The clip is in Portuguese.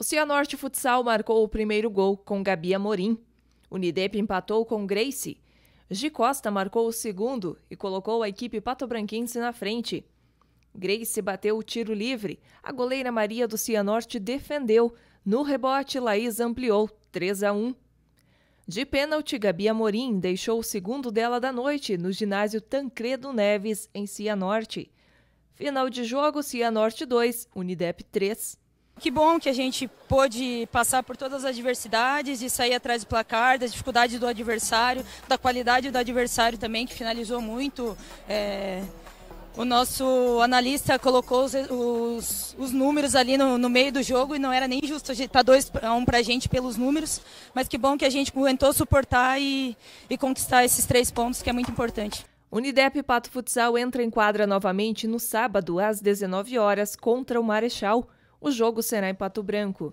O Cianorte Futsal marcou o primeiro gol com Gabi Amorim. O Nidep empatou com Grace. Gi Costa marcou o segundo e colocou a equipe patobranquense na frente. Grace bateu o tiro livre. A goleira Maria do Cianorte defendeu. No rebote, Laís ampliou 3 a 1. De pênalti, Gabi Amorim deixou o segundo dela da noite no ginásio Tancredo Neves, em Cianorte. Final de jogo, Cianorte 2, Unidep 3. Que bom que a gente pôde passar por todas as adversidades, e sair atrás do placar, das dificuldades do adversário, da qualidade do adversário também, que finalizou muito. É... O nosso analista colocou os, os, os números ali no, no, meio do jogo e não era nem justo estar 2 a 1 tá um para a gente pelos números, mas que bom que a gente aguentou suportar e, e conquistar esses três pontos, que é muito importante. Unidep Pato Futsal entra em quadra novamente no sábado, às 19 horas, contra o Marechal. O jogo será em Pato Branco.